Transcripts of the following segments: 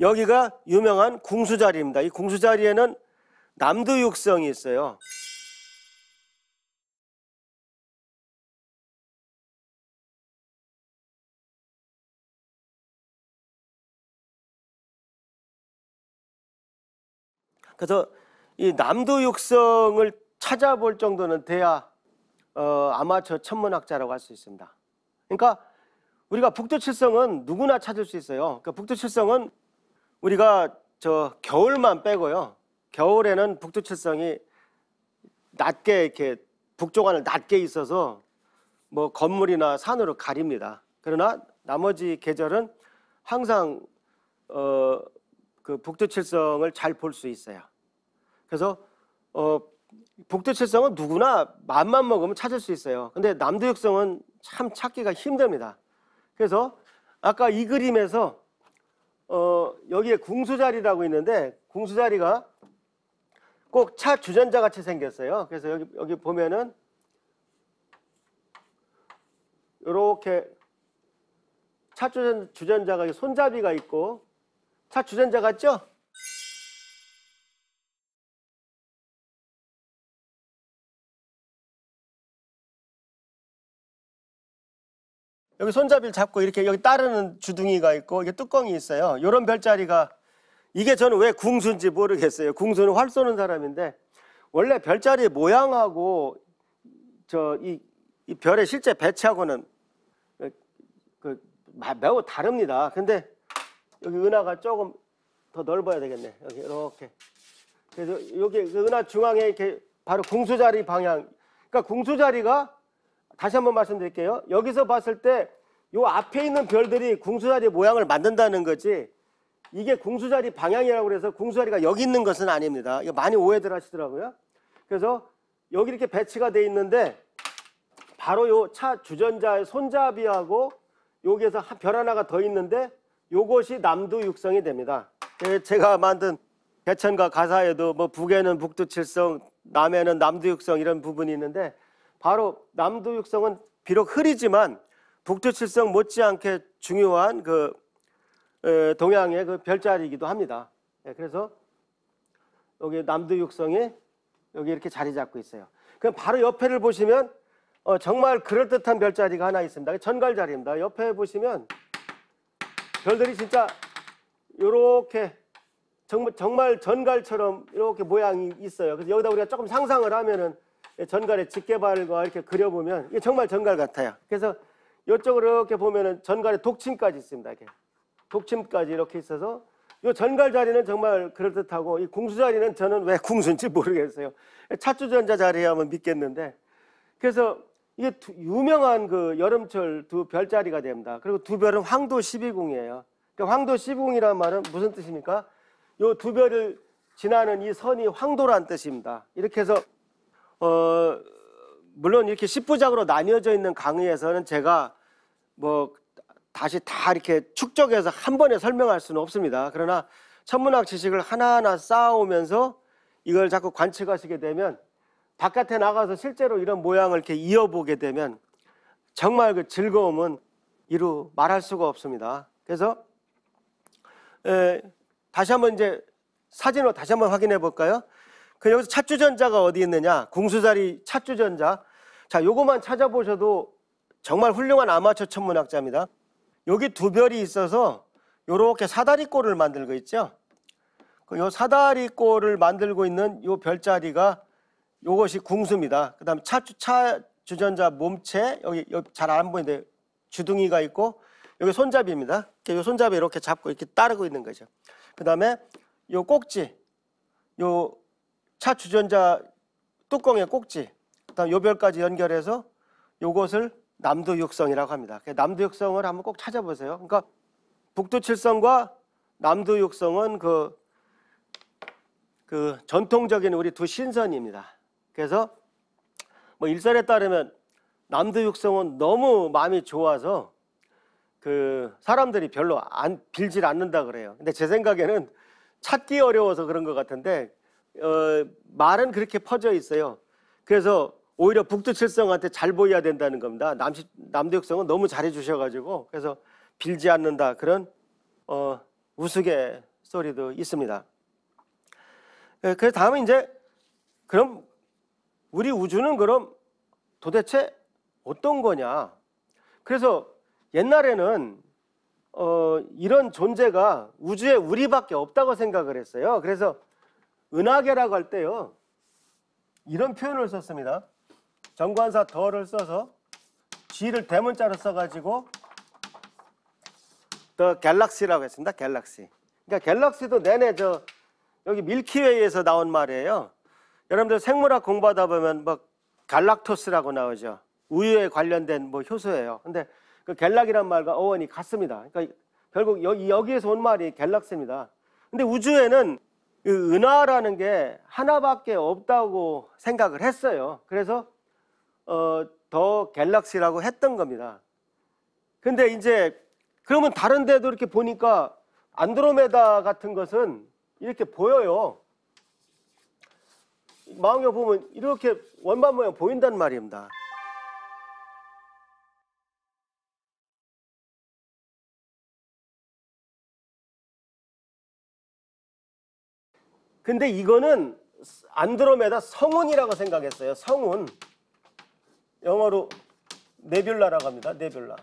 여기가 유명한 궁수자리입니다. 이 궁수자리에는 남두육성이 있어요. 그래서 이 남도육성을 찾아볼 정도는 돼야 어, 아마추어 천문학자라고 할 수 있습니다. 그러니까 우리가 북두칠성은 누구나 찾을 수 있어요. 그러니까 북두칠성은 우리가 저 겨울만 빼고요. 겨울에는 북두칠성이 낮게 이렇게 북쪽안을 낮게 있어서 뭐 건물이나 산으로 가립니다. 그러나 나머지 계절은 항상 어 그 북두칠성을 잘 볼 수 있어요. 그래서 어 북두칠성은 누구나 맘만 먹으면 찾을 수 있어요. 근데 남두육성은 참 찾기가 힘듭니다. 그래서 아까 이 그림에서 어, 여기에 궁수자리라고 있는데 궁수자리가 꼭 차 주전자 같이 생겼어요. 그래서 여기 여기 보면은 이렇게 차 주전, 주전자가 손잡이가 있고 차 주전자 같죠? 여기 손잡이를 잡고 이렇게 여기 따르는 주둥이가 있고 이게 뚜껑이 있어요. 이런 별자리가 이게 저는 왜 궁수인지 모르겠어요. 궁수는 활 쏘는 사람인데 원래 별자리 모양하고 저이 이 별의 실제 배치하고는 그 매우 다릅니다. 근데 여기 은하가 조금 더 넓어야 되겠네. 여기 이렇게. 그래서 여기 그 은하 중앙에 이렇게 바로 궁수자리 방향. 그러니까 궁수자리가 다시 한번 말씀드릴게요. 여기서 봤을 때요 앞에 있는 별들이 궁수자리 모양을 만든다는 거지 이게 궁수자리 방향이라고 해서 궁수자리가 여기 있는 것은 아닙니다. 이거 많이 오해들 하시더라고요. 그래서 여기 이렇게 배치가 돼 있는데 바로 요 차 주전자의 손잡이하고 여기에서 별 하나가 더 있는데 요것이 남두 육성이 됩니다. 예, 제가 만든 배천과 가사에도 뭐 북에는 북두 칠성, 남에는 남두 육성 이런 부분이 있는데 바로 남도 육성은 비록 흐리지만 북두 칠성 못지않게 중요한 그 동양의 그 별자리이기도 합니다. 예, 그래서 여기 남도 육성이 여기 이렇게 자리 잡고 있어요. 그럼 바로 옆에를 보시면 어, 정말 그럴듯한 별자리가 하나 있습니다. 천갈자리입니다. 옆에 보시면 별들이 진짜 이렇게 정말, 정말 전갈처럼 이렇게 모양이 있어요. 그래서 여기다 우리가 조금 상상을 하면은 전갈의 직계발과 이렇게 그려보면 이게 정말 전갈 같아요. 그래서 이쪽으로 이렇게 보면은 전갈의 독침까지 있습니다. 이게 독침까지 이렇게 있어서 이 전갈 자리는 정말 그럴듯하고 이 궁수 자리는 저는 왜 궁수인지 모르겠어요. 차주전자 자리에 하면 믿겠는데 그래서 이게 유명한 그 여름철 두 별자리가 됩니다. 그리고 두 별은 황도 12궁이에요. 그러니까 황도 12궁이란 말은 무슨 뜻입니까? 이 두 별을 지나는 이 선이 황도란 뜻입니다. 이렇게 해서 어, 물론 이렇게 10부작으로 나뉘어져 있는 강의에서는 제가 뭐 다시 다 이렇게 축적해서 한 번에 설명할 수는 없습니다. 그러나 천문학 지식을 하나하나 쌓아오면서 이걸 자꾸 관측하시게 되면 바깥에 나가서 실제로 이런 모양을 이렇게 이어보게 되면 정말 그 즐거움은 이루 말할 수가 없습니다. 그래서 에, 다시 한번 이제 사진으로 다시 한번 확인해 볼까요? 그 여기서 찻주전자가 어디 있느냐? 궁수자리 찻주전자. 자, 요것만 찾아보셔도 정말 훌륭한 아마추어 천문학자입니다. 여기 두 별이 있어서 요렇게 사다리꼴을 만들고 있죠. 그 요 사다리꼴을 만들고 있는 요 별자리가 요것이 궁수입니다. 그다음 에찻주 차주전자 몸체 여기, 여기 잘 안 보이는데 주둥이가 있고 여기 손잡이입니다. 요 손잡이 이렇게 잡고 이렇게 따르고 있는 거죠. 그다음에 요 꼭지 요차 주전자 뚜껑의 꼭지, 그다음 요별까지 연결해서 요것을 남도 육성이라고 합니다. 그러니까 남도 육성을 한번 꼭 찾아보세요. 그러니까 북두 칠성과 남도 육성은 그, 그 전통적인 우리 두 신선입니다. 그래서 뭐 일설에 따르면 남도 육성은 너무 마음이 좋아서 그 사람들이 별로 안 빌질 않는다 그래요. 근데 제 생각에는 찾기 어려워서 그런 것 같은데 어, 말은 그렇게 퍼져 있어요. 그래서 오히려 북두칠성한테 잘 보여야 된다는 겁니다. 남시, 남대육성은 너무 잘해 주셔가지고 그래서 빌지 않는다 그런 어, 우스개 소리도 있습니다. 예, 그 다음에 이제 그럼 우리 우주는 그럼 도대체 어떤 거냐? 그래서 옛날에는 어, 이런 존재가 우주에 우리밖에 없다고 생각을 했어요. 그래서 은하계라고 할 때요. 이런 표현을 썼습니다. 정관사 더를 써서 G를 대문자로 써가지고 더 갤럭시라고 했습니다. 갤럭시. 그러니까 갤럭시도 내내 저 여기 밀키웨이에서 나온 말이에요. 여러분들 생물학 공부하다 보면 뭐 갈락토스라고 나오죠. 우유에 관련된 뭐 효소예요. 근데 그 갤락이란 말과 어원이 같습니다. 그러니까 결국 여기, 여기에서 온 말이 갤럭시입니다. 근데 우주에는 그 은하라는 게 하나밖에 없다고 생각을 했어요. 그래서 어, 더 갤럭시라고 했던 겁니다. 근데 이제 그러면 다른 데도 이렇게 보니까 안드로메다 같은 것은 이렇게 보여요. 마음에 보면 이렇게 원반 모양 보인단 말입니다. 근데 이거는 안드로메다 성운이라고 생각했어요. 성운. 영어로 네뷸라라고 합니다. 네뷸라.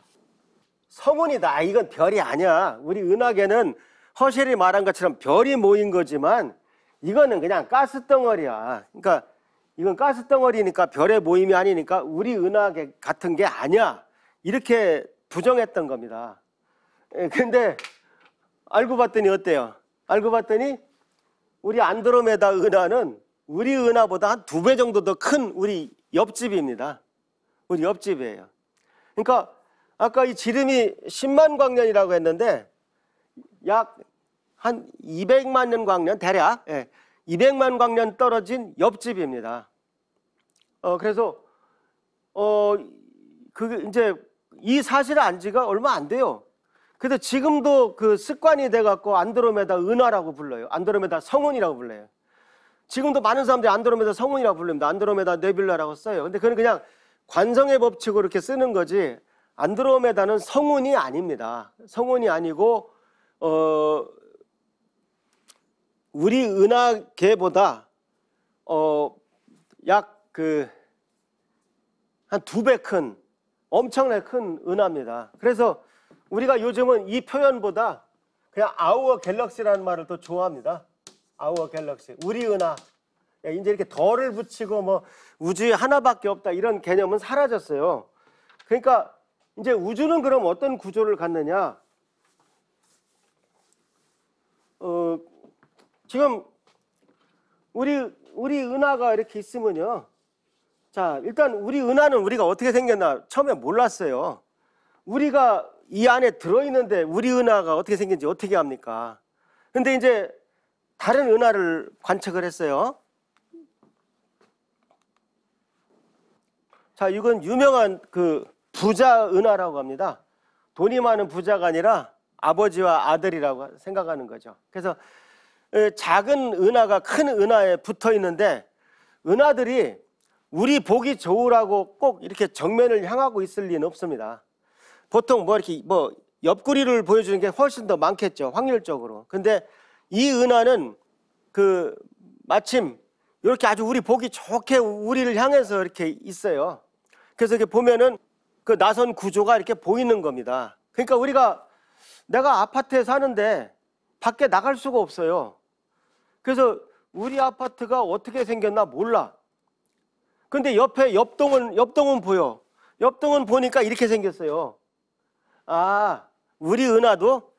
성운이다. 이건 별이 아니야. 우리 은하계는 허셸이 말한 것처럼 별이 모인 거지만 이거는 그냥 가스덩어리야. 그러니까 이건 가스덩어리니까 별의 모임이 아니니까 우리 은하계 같은 게 아니야. 이렇게 부정했던 겁니다. 예, 근데 알고 봤더니 어때요? 알고 봤더니 우리 안드로메다 은하는 우리 은하보다 한 두 배 정도 더 큰 우리 옆집입니다. 우리 옆집이에요. 그러니까 아까 이 지름이 10만 광년이라고 했는데 약 한 200만 년 광년 대략 예, 200만 광년 떨어진 옆집입니다. 어, 그래서 어, 그 이제 이 사실을 안 지가 얼마 안 돼요. 그래서 지금도 그 습관이 돼갖고 안드로메다 은하라고 불러요. 안드로메다 성운이라고 불러요. 지금도 많은 사람들이 안드로메다 성운이라고 불립니다 안드로메다 네빌라라고 써요. 근데 그건 그냥 관성의 법칙으로 이렇게 쓰는 거지 안드로메다는 성운이 아닙니다. 성운이 아니고 어 우리 은하계보다 어약 그한 두 배 큰 엄청나게 큰 은하입니다. 그래서 우리가 요즘은 이 표현보다 그냥 아우어 갤럭시라는 말을 더 좋아합니다. 아우어 갤럭시, 우리 은하. 예, 이제 이렇게 덜을 붙이고 뭐 우주에 하나밖에 없다 이런 개념은 사라졌어요. 그러니까 이제 우주는 그럼 어떤 구조를 갖느냐? 어, 지금 우리 우리 은하가 이렇게 있으면요. 자, 일단 우리 은하는 우리가 어떻게 생겼나 처음에 몰랐어요. 우리가 이 안에 들어있는데 우리 은하가 어떻게 생긴지 어떻게 합니까? 근데 이제 다른 은하를 관측을 했어요. 자, 이건 유명한 그 부자 은하라고 합니다. 돈이 많은 부자가 아니라 아버지와 아들이라고 생각하는 거죠. 그래서 작은 은하가 큰 은하에 붙어 있는데 은하들이 우리 보기 좋으라고 꼭 이렇게 정면을 향하고 있을 리는 없습니다. 보통 뭐 이렇게 뭐 옆구리를 보여주는 게 훨씬 더 많겠죠. 확률적으로. 근데 이 은하는 그 마침 이렇게 아주 우리 보기 좋게 우리를 향해서 이렇게 있어요. 그래서 이렇게 보면은 그 나선 구조가 이렇게 보이는 겁니다. 그러니까 우리가 내가 아파트에 사는데 밖에 나갈 수가 없어요. 그래서 우리 아파트가 어떻게 생겼나 몰라. 근데 옆에 옆동은 옆동은 보여. 옆동은 보니까 이렇게 생겼어요. 아, 우리 은하도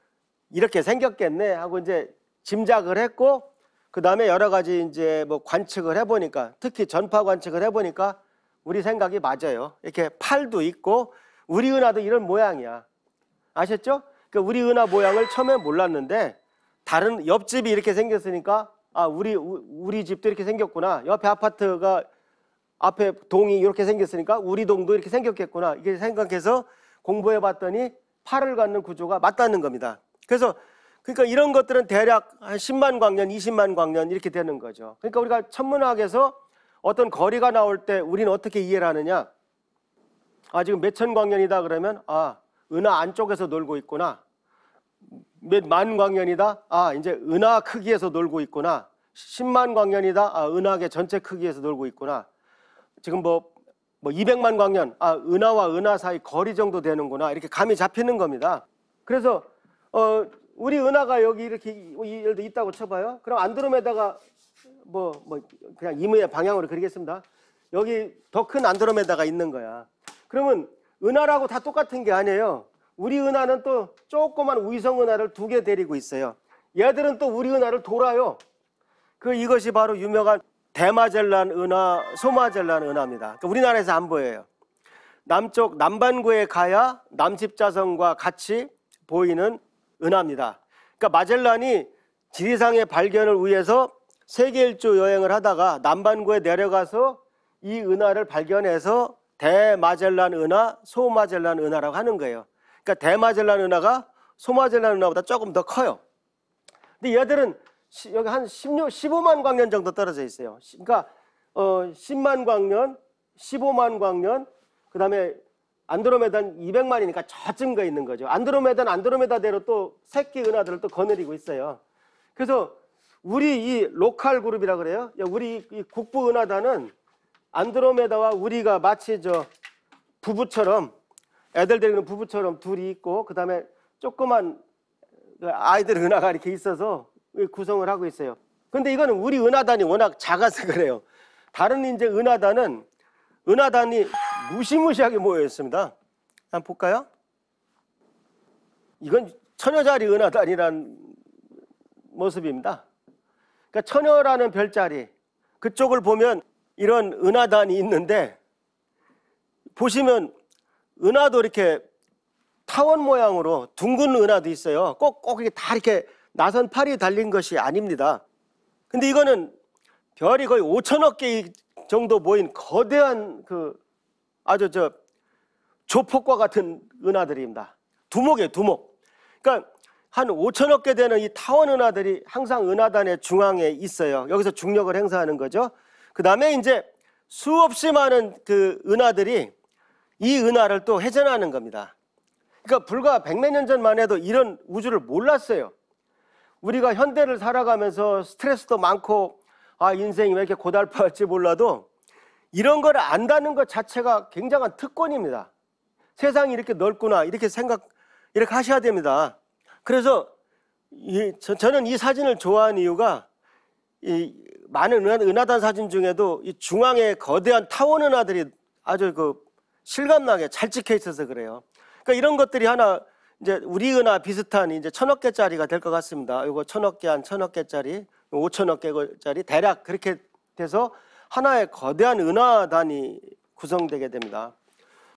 이렇게 생겼겠네 하고 이제 짐작을 했고 그 다음에 여러 가지 이제 뭐 관측을 해보니까 특히 전파 관측을 해보니까 우리 생각이 맞아요. 이렇게 팔도 있고 우리 은하도 이런 모양이야. 아셨죠? 그 우리 은하 모양을 처음에 몰랐는데 다른 옆집이 이렇게 생겼으니까 아 우리 우리 집도 이렇게 생겼구나. 옆에 아파트가 앞에 동이 이렇게 생겼으니까 우리 동도 이렇게 생겼겠구나. 이게 생각해서 공부해 봤더니 팔을 갖는 구조가 맞다는 겁니다. 그래서 그러니까 이런 것들은 대략 한 10만 광년, 20만 광년 이렇게 되는 거죠. 그러니까 우리가 천문학에서 어떤 거리가 나올 때 우리는 어떻게 이해를 하느냐? 아, 지금 몇 천 광년이다 그러면 아, 은하 안쪽에서 놀고 있구나. 몇 만 광년이다? 아, 이제 은하 크기에서 놀고 있구나. 10만 광년이다? 아, 은하계 전체 크기에서 놀고 있구나. 지금 뭐뭐 200만 광년, 아, 은하와 은하 사이 거리 정도 되는구나. 이렇게 감이 잡히는 겁니다. 그래서, 어, 우리 은하가 여기 이렇게 예를 들어 있다고 쳐봐요. 그럼 안드로메다가 뭐, 뭐, 그냥 임의의 방향으로 그리겠습니다. 여기 더 큰 안드로메다가 있는 거야. 그러면 은하라고 다 똑같은 게 아니에요. 우리 은하는 또 조그만 위성 은하를 두 개 데리고 있어요. 얘들은 또 우리 은하를 돌아요. 그 이것이 바로 유명한 대마젤란 은하, 소마젤란 은하입니다. 그러니까 우리나라에서 안 보여요. 남쪽 남반구에 가야 남집자성과 같이 보이는 은하입니다. 그러니까 마젤란이 지리상의 발견을 위해서 세계 일주 여행을 하다가 남반구에 내려가서 이 은하를 발견해서 대마젤란 은하, 소마젤란 은하라고 하는 거예요. 그러니까 대마젤란 은하가 소마젤란 은하보다 조금 더 커요. 근데 얘들은 여기 한 16, 15만 광년 정도 떨어져 있어요. 그러니까 어, 10만 광년, 15만 광년, 그 다음에 안드로메단 200만이니까 저쯤 가 있는 거죠. 안드로메다는 안드로메다대로 또 새끼 은하들을 또 거느리고 있어요. 그래서 우리 이 로컬 그룹이라 그래요. 우리 이 국부 은하단은 안드로메다와 우리가 마치 저 부부처럼 애들 데리는 부부처럼 둘이 있고 그 다음에 조그만 아이들 은하가 이렇게 있어서 구성을 하고 있어요. 근데 이거는 우리 은하단이 워낙 작아서 그래요. 다른 이제 은하단은 은하단이 무시무시하게 모여 있습니다. 한번 볼까요? 이건 천여자리 은하단이란 모습입니다. 그러니까 천여라는 별자리 그쪽을 보면 이런 은하단이 있는데 보시면 은하도 이렇게 타원 모양으로 둥근 은하도 있어요. 꼭꼭 이게 다 이렇게 나선 팔이 달린 것이 아닙니다. 근데 이거는 별이 거의 5천억 개 정도 모인 거대한 그 아주 저 조폭과 같은 은하들입니다. 두목이에요, 두목. 그러니까 한 5천억 개 되는 이 타원 은하들이 항상 은하단의 중앙에 있어요. 여기서 중력을 행사하는 거죠. 그 다음에 이제 수없이 많은 그 은하들이 이 은하를 또 회전하는 겁니다. 그러니까 불과 100몇 년 전만 해도 이런 우주를 몰랐어요. 우리가 현대를 살아가면서 스트레스도 많고 아 인생이 왜 이렇게 고달파할지 몰라도 이런 걸 안다는 것 자체가 굉장한 특권입니다. 세상이 이렇게 넓구나 이렇게 생각 이렇게 하셔야 됩니다. 그래서 이, 저, 는이 사진을 좋아하는 이유가 이 많은 은하, 단 사진 중에도 이 중앙에 거대한 타원 은하들이 아주 그 실감나게 잘 찍혀 있어서 그래요. 그러니까 이런 것들이 하나 이제 우리은하 비슷한 이제 천억 개짜리가 될 것 같습니다. 이거 천억 개 한 천억 개짜리, 오천억 개짜리 대략 그렇게 돼서 하나의 거대한 은하단이 구성되게 됩니다.